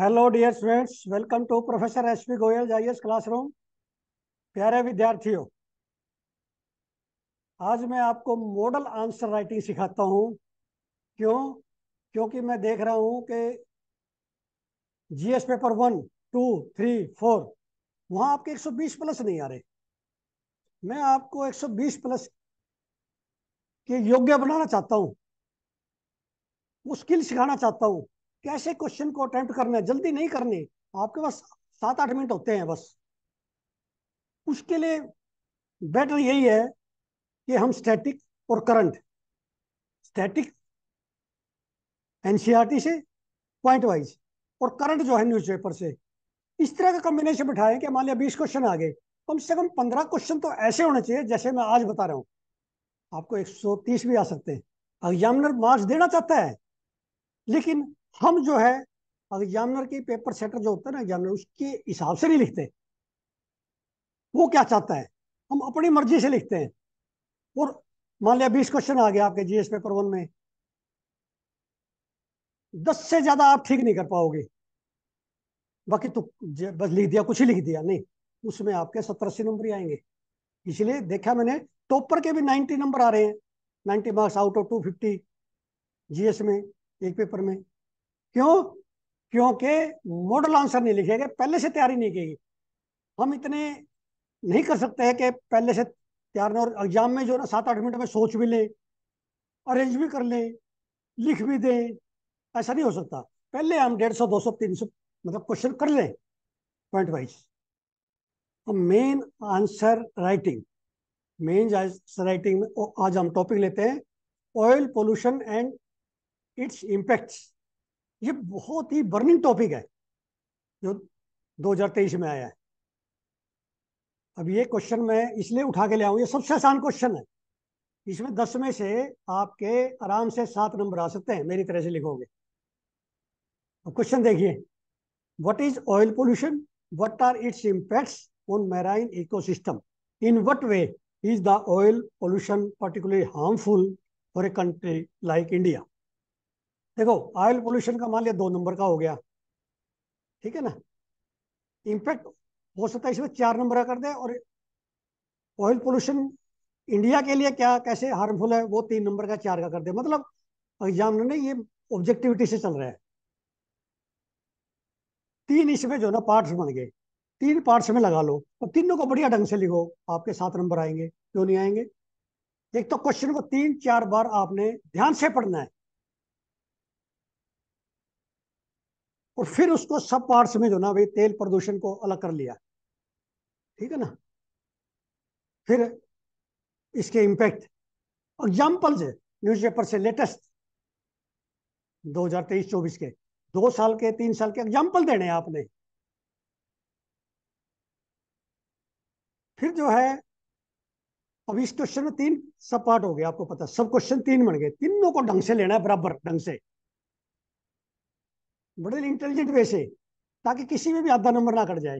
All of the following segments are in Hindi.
Hello dear students welcome to professor S P Goyal IAS classroom प्यारे विद्यार्थियों आज मैं आपको मॉडल आंसर राइटिंग सिखाता हूं क्यों क्योंकि मैं देख रहा हूं कि GS paper one two three four वहां आपके 120 प्लस नहीं आ रहे मैं आपको 120 प्लस के योग्य बनाना चाहता हूं मुश्किल सिखाना चाहता हूं कैसे क्वेश्चन को अटेम्प्ट करना है जल्दी नहीं करनी आपके पास सात आठ मिनट होते हैं बस उसके लिए बेटर यही है कि हम स्टैटिक और करंट स्टैटिक एनसीईआरटी से पॉइंट वाइज और करंट जो है न्यूज़पेपर से इस तरह का कॉम्बिनेशन बैठाएं कि मान लिया बीस क्वेश्चन आ गए कम से कम पंद्रह क्वेश्चन तो ऐसे होने चाहिए जैसे मैं आज बता रहा हूँ आपको एक सौ तीस भी आ सकते हैं एग्जामिनर मार्क्स देना चाहता है लेकिन हम जो है एग्जामिनर की पेपर सेटर जो होता है ना एग्जामिनर उसके हिसाब से नहीं लिखते वो क्या चाहता है हम अपनी मर्जी से लिखते हैं और मान लिया बीस क्वेश्चन आ गया आपके जीएस पेपर वन में दस से ज्यादा आप ठीक नहीं कर पाओगे बाकी तो बस लिख दिया कुछ ही लिख दिया नहीं उसमें आपके सत्तर अस्सी नंबर ही आएंगे इसलिए देखा मैंने टॉपर के भी नाइन्टी नंबर आ रहे हैं ninety marks out of two fifty GS में एक पेपर में क्यों क्योंकि मॉडल आंसर नहीं लिखेंगे पहले से तैयारी नहीं की हम इतने नहीं कर सकते हैं कि पहले से तैयार और एग्जाम में जो ना सात आठ मिनट में सोच भी लें अरेंज भी कर लें लिख भी दें ऐसा नहीं हो सकता पहले हम डेढ़ सौ दो सौ तीन सौ मतलब क्वेश्चन कर लें point wise main answer writing main answer writing में आज हम टॉपिक लेते हैं oil pollution and its impacts ये बहुत ही बर्निंग टॉपिक है जो 2023 में आया है अब ये क्वेश्चन मैं इसलिए उठा के ले आऊँ ये सबसे आसान क्वेश्चन है इसमें दस में से आपके आराम से सात नंबर आ सकते हैं मेरी तरह से लिखोगे अब क्वेश्चन देखिए what is oil pollution what are its impacts on marine ecosystem in what way is the oil pollution particularly harmful for a country like India देखो ऑयल पोल्यूशन का मान लिया दो नंबर का हो गया ठीक है ना इम्पैक्ट हो सकता है इसमें चार नंबर का कर दे और ऑयल पोल्यूशन इंडिया के लिए क्या कैसे हार्मफुल है वो तीन नंबर का चार का कर दे मतलब एग्जाम ने ये ऑब्जेक्टिविटी से चल रहा है तीन इसमें जो ना पार्ट्स बन गए तीन पार्ट्स में लगा लो और तीनों को बढ़िया ढंग से लिखो आपके सात नंबर आएंगे क्यों नहीं आएंगे एक तो क्वेश्चन को तीन चार बार आपने ध्यान से पढ़ना है और फिर उसको सब पार्ट्स में जो ना भाई तेल प्रदूषण को अलग कर लिया ठीक है ना फिर इसके इम्पैक्ट एग्जाम्पल्स न्यूज पेपर से लेटेस्ट 2023-24 के दो साल के तीन साल के एग्जाम्पल देने आपने फिर जो है अब इस क्वेश्चन में तीन सब पार्ट हो गया आपको पता सब क्वेश्चन तीन बन गए तीनों को ढंग से लेना है बराबर ढंग से बड़े इंटेलिजेंट वे से ताकि किसी में भी आधा नंबर ना कट जाए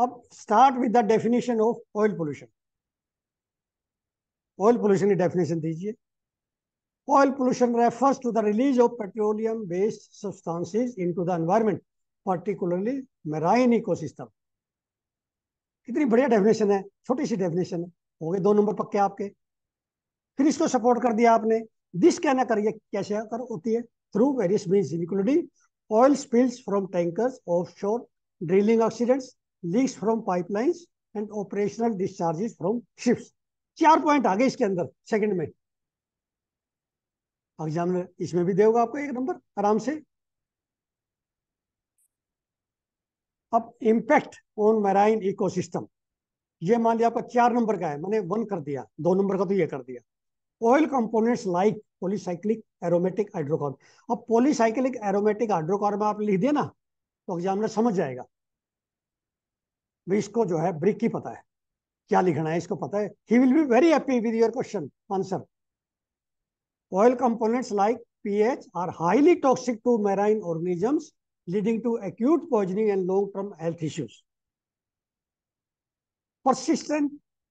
अब start with the definition of oil pollution oil pollution की डेफिनेशन दीजिए oil pollution refers to the release of petroleum based substances into the environment particularly marine ecosystem कितनी बढ़िया डेफिनेशन है छोटी सी डेफिनेशन है हो गए दो नंबर पक्के आपके फिर इसको सपोर्ट कर दिया आपने दिस अकर करिए कैसे अकर होती है through various mean including oil spills from tankers offshore drilling accidents leaks from pipelines and operational discharges from ships चार पॉइंट आ गए इसके अंदर सेकंड में एग्जाम में इसमें भी देगा आपको एक नंबर आराम से अब इम्पैक्ट ऑन मैराइन इकोसिस्टम ये मान लिया आपका चार नंबर का है मैंने वन कर दिया दो नंबर का तो ये कर दिया oil components like polycyclic aromatic hydrocarbon अब polycyclic aromatic hydrocarbon आप लिख दिया ना तो एग्जामिनर समझ जाएगा भी इसको जो है ब्रिक की पता है क्या लिखना है इसको पता है he will be very happy with your question answer oil components like pH are highly toxic to marine organisms leading to acute poisoning and long-term health issues. Persistent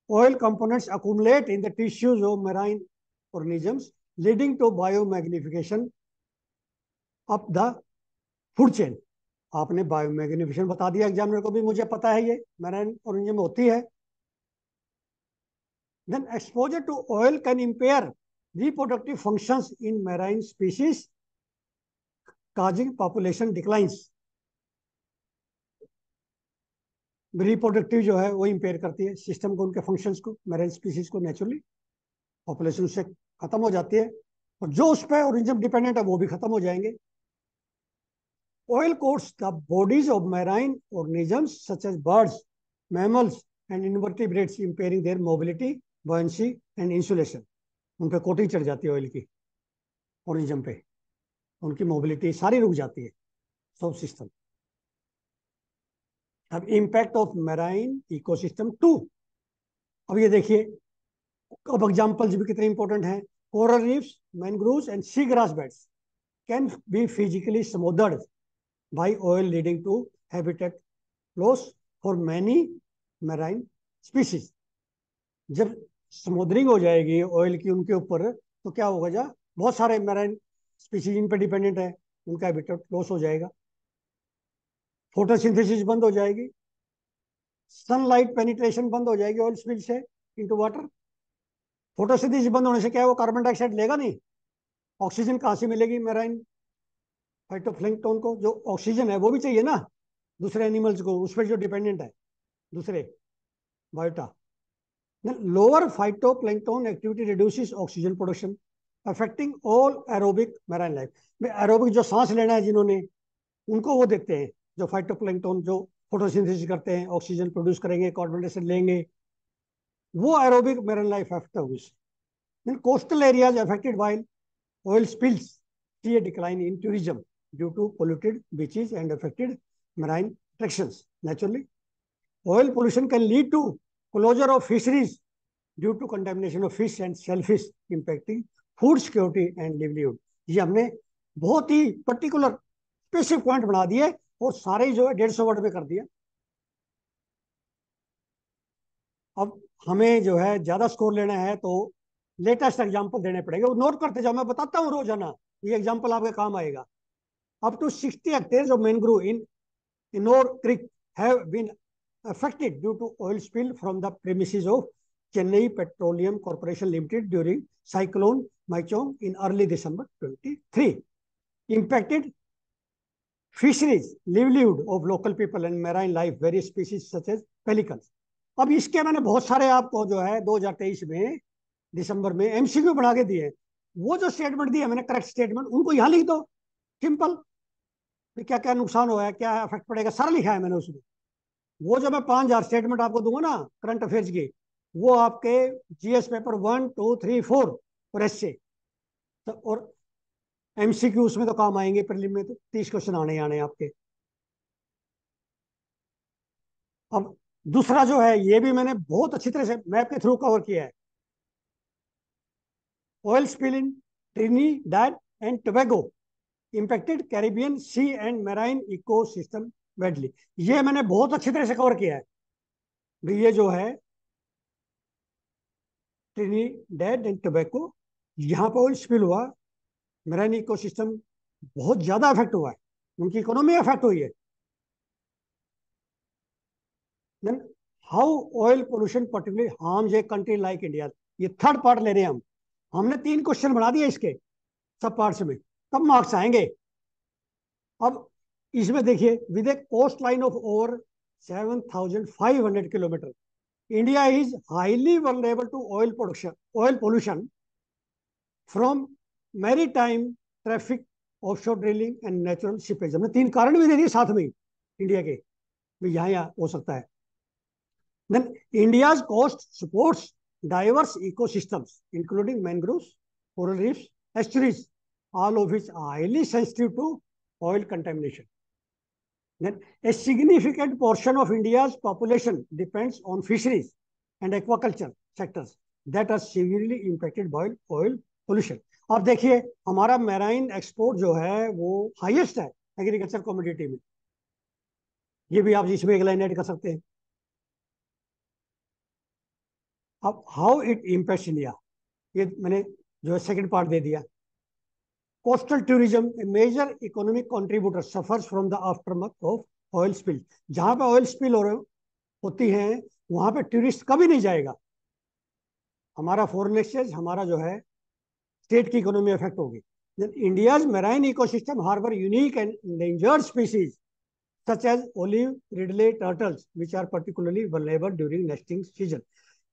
oil components accumulate in the tissues of marine organisms leading to biomagnification up the food chain आपने बायोमैग्निफिकेशन बता दिया एग्जामिनर को भी मुझे पता है ये मैरन ऑर्गेनिज्म होती है then exposure to oil can impair reproductive functions in marine species causing population declines reproductive जो है वो इम्पेयर करती है सिस्टम को उनके फंक्शन को मैराइन स्पीशीज को नेचुरली पॉपुलेशन उससे खत्म हो जाती है और जो उस पर ओरिजिन डिपेंडेंट है वो भी खत्म हो जाएंगे oil coats the bodies of marine organisms such as birds mammals and invertebrates impairing their mobility buoyancy and insulation उनके कोटिंग चढ़ जाती है ऑयल की ओरिजम पे उनकी मोबिलिटी सारी रुक जाती है सब सिस्टम अब impact of marine ecosystem two अब ये देखिए अब एग्जाम्पल भी कितने इंपॉर्टेंट हैं coral reefs mangrove and sea grass beds can be physically smothered by oil leading to habitat loss for many marine species जब समुद्रिंग हो जाएगी ऑयल की उनके ऊपर तो क्या होगा जा बहुत सारे मैराइन स्पीसीज इन पर डिपेंडेंट है उनका हैबिटेट लॉस हो जाएगा फोटोसिंथेसिस बंद हो जाएगी सनलाइट पेनिट्रेशन बंद हो जाएगी ऑयल स्पीड से इनटू वाटर फोटोसिंथेसिस बंद होने से क्या है वो कार्बन डाइऑक्साइड लेगा नहीं ऑक्सीजन कहाँ से मिलेगी इन फाइटोफ्लैंकटोन को जो ऑक्सीजन है वो भी चाहिए ना दूसरे एनिमल्स को उस पर जो डिपेंडेंट है दूसरे biota lower phytoplankton activity reduces oxygen production affecting all aerobic marine life में एरोबिक जो सांस लेना है जिन्होंने उनको वो देखते हैं जो फाइटोप्लैंकटोन जो फोटोसिंथेसिस करते हैं ऑक्सीजन प्रोड्यूस करेंगे कार्बन डाइऑक्साइड लेंगे वो एरोबिक मेरन लाइफ एफेक्ट हुई in coastal areas affected by oil spills see a decline in tourism due to polluted beaches and affected marine attraction naturally oil pollution can lead to closure of fisheries due to contamination of fish and shellfish impacting food security and livelihood ये हमने बहुत ही पर्टिकुलर स्पेसिफिक पॉइंट बना दिए और सारे जो है डेढ़ सौ वर्ड में कर दिया अब हमें जो है ज़्यादा स्कोर लेना है तो लेटेस्ट एग्जाम्पल देने पड़ेंगे वो नोट करते जाओ मैं बताता हूँ रोजाना ये एग्जाम्पल आपके काम आएगा up to 60 hectares of mangrove in Ennore Creek have been affected due to oil spill from the premises of Chennai Petroleum Corporation Limited during cyclone Maichong in early December 23. Impacted fisheries, livelihood of local people and marine life, various species such as pelicans. अब इसके मैंने बहुत सारे आपको जो है 2023 में दिसंबर में एमसीक्यू बना के दिए वो जो स्टेटमेंट दिए मैंने करेक्ट स्टेटमेंट उनको यहाँ लिख दो सिंपल फिर क्या क्या नुकसान हुआ है क्या इफेक्ट पड़ेगा सारा लिखा है मैंने उसमें वो जो मैं पाँच हज़ार स्टेटमेंट आपको दूंगा ना करंट अफेयर्स की वो आपके GS paper one two three four और एस से तो और एम सी क्यू उसमें तो काम आएंगे प्रिलिम में तो तीस क्वेश्चन आने आने आपके अब दूसरा जो है ये भी मैंने बहुत अच्छी तरह से मैप के थ्रू कवर किया है spilling spill in and Tobago Tobago Caribbean sea and marine ecosystem badly ये मैंने बहुत अच्छी तरह से कवर किया है तो ये जो है डैड एंड टोबैको यहाँ पर ऑयल स्पिल हुआ मेराइन सिस्टम बहुत ज़्यादा अफेक्ट हुआ है उनकी इकोनॉमी अफेक्ट हुई है then how oil pollution particular harm a country like India ये थर्ड पार्ट ले रहे हैं हम हमने तीन क्वेश्चन बना दिया इसके सब पार्ट में तब मार्क्स आएंगे अब इसमें देखिए with a coastline of over seven thousand five hundred kilometer India is highly वेबल to oil production oil pollution from maritime traffic offshore drilling and natural seepage हमने तीन कारण भी दे दिए साथ में इंडिया के भी यहाँ यहाँ हो सकता है Then India's coast supports diverse ecosystems, including mangroves, coral reefs, estuaries, all of which are highly sensitive to oil contamination. Then a significant portion of India's population depends on fisheries and aquaculture sectors that are severely impacted by oil pollution. और देखिए हमारा मैराइन एक्सपोर्ट जो है वो हाईएस्ट है एग्रीकल्चर कम्युनिटी में ये भी आप इसमें एक लाइन ऐड कर सकते हैं अब हाउ इट इम्पैक्ट इंडिया ये मैंने जो है सेकेंड पार्ट दे दिया coastal tourism major economic contributor suffers from the aftermath of oil spill जहां पे ऑयल स्पिल हो रहे होती है वहां पे टूरिस्ट कभी नहीं जाएगा हमारा फॉरन एक्सचेंज हमारा जो है स्टेट की इकोनॉमी अफेक्ट होगी then india's marine ecosystem harbour unique endangered species such as olive ridley turtles which are particularly vulnerable during nesting season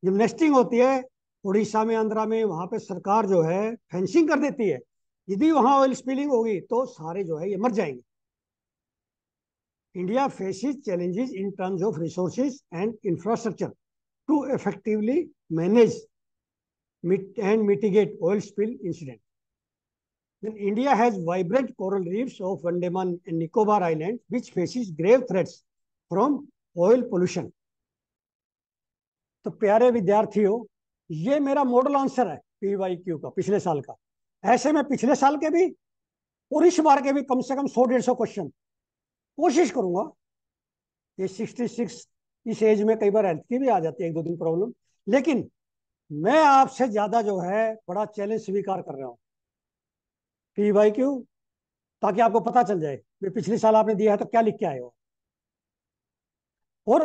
जिमनेस्टिंग होती है उड़ीसा में आंध्रा में वहां पे सरकार जो है फेंसिंग कर देती है यदि वहां ऑयल स्पिलिंग होगी तो सारे जो है ये मर जाएंगे India faces challenges in terms of resources and infrastructure to effectively manage and mitigate oil spill incident India has vibrant coral reefs of Andaman and Nicobar island which faces grave threats from oil pollution तो प्यारे विद्यार्थियों ये मेरा मॉडल आंसर है पी वाई क्यू का पिछले साल का ऐसे में पिछले साल के भी और इस बार के भी कम से कम सौ डेढ़ सौ क्वेश्चन कोशिश करूंगा ये सिक्सटी सिक्स इस एज में कई बार हेल्थ की भी आ जाती है एक दो दिन प्रॉब्लम लेकिन मैं आपसे ज्यादा जो है बड़ा चैलेंज स्वीकार कर रहा हूँ पी वाई क्यू ताकि आपको पता चल जाए पिछले साल आपने दिया है तो क्या लिख के आए हो और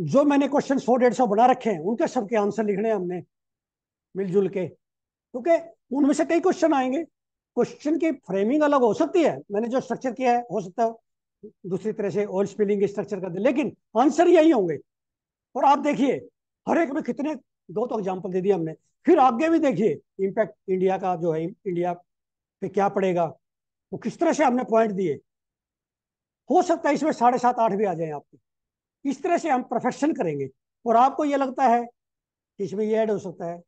जो मैंने क्वेश्चन सौ डेढ़ सौ बना रखे हैं उनके सबके आंसर लिखने हमने मिलजुल के क्योंकि उनमें से कई क्वेश्चन आएंगे क्वेश्चन की फ्रेमिंग अलग हो सकती है मैंने जो स्ट्रक्चर किया है हो सकता है दूसरी तरह से ऑयल स्पिलिंग स्ट्रक्चर कर दे लेकिन आंसर यही होंगे और आप देखिए हर एक में कितने दो तो एग्जाम्पल दे दिए हमने फिर आगे भी देखिए इम्पैक्ट इंडिया का जो है इंडिया पे क्या पड़ेगा वो तो किस तरह से हमने पॉइंट दिए हो सकता है इसमें साढ़े सात आठ भी आ जाए आपके इस तरह से हम प्रोफेक्शन करेंगे और आपको ये लगता है कि इसमें ये ऐड हो सकता है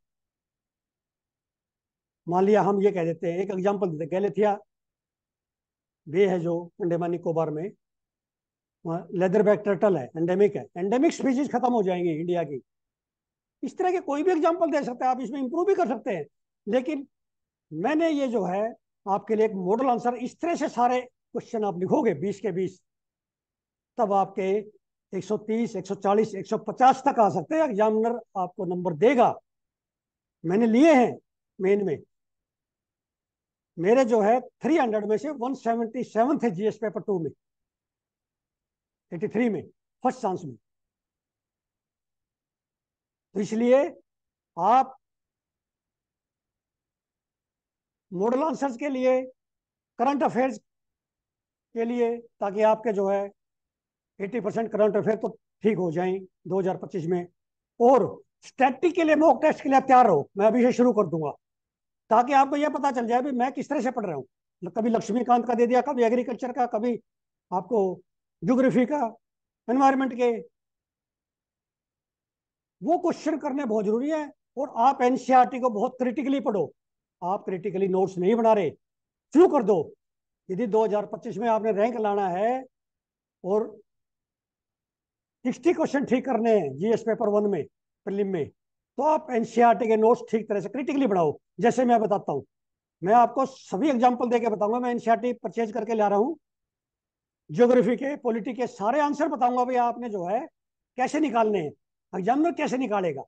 मान लिया हम ये कह देते हैं एक एग्जाम्पल देते गैलेथिया वे है जो अंडेमानी कोबार में लेदर बैग टर्टल है एंडेमिक है एंडेमिक स्पीसीज खत्म हो जाएंगे इंडिया की इस तरह के कोई भी एग्जाम्पल दे सकते हैं आप इसमें इंप्रूव भी कर सकते हैं लेकिन मैंने ये जो है आपके लिए एक मॉडल आंसर इस तरह से सारे क्वेश्चन आप लिखोगे बीस के बीस तब आपके 130, 140, 150 तक आ सकते हैं एग्जामिनर आपको नंबर देगा मैंने लिए हैं मेन में मेरे जो है 300 में से 177 थे जीएस पेपर टू में 83 में फर्स्ट चांस में तो इसलिए आप मॉडल आंसर्स के लिए करंट अफेयर्स के लिए ताकि आपके जो है 80 परसेंट करंट अफेयर तो ठीक हो जाएं 2025 में और स्टैटिक के लिए मॉक टेस्ट के लिए तैयार रहो मैं अभी से शुरू कर दूंगा ताकि आपको यह पता चल जाए मैं किस तरह से पढ़ रहा हूँ कभी लक्ष्मीकांत का दे दिया कभी एग्रीकल्चर का कभी आपको ज्योग्राफी का एनवायरमेंट के वो क्वेश्चन करने बहुत जरूरी है और आप एनसीईआरटी e को बहुत क्रिटिकली पढ़ो आप क्रिटिकली नोट्स नहीं बना रहे शुरू कर दो यदि 2025 में आपने रैंक लाना है और सिक्सटी क्वेश्चन ठीक करने हैं जीएस पेपर वन में प्रिलिम में तो आप एनसीआर के नोट्स ठीक तरह से क्रिटिकली बढ़ाओ जैसे मैं बताता हूँ मैं आपको सभी एग्जाम्पल दे के बताऊंगा मैं एनसीआर परचेज करके ला रहा हूँ ज्योग्राफी के पॉलिटी के सारे आंसर बताऊंगा भाई आपने जो है कैसे निकालने हैं एग्जाम में कैसे निकालेगा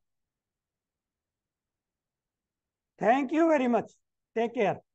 thank you very much take care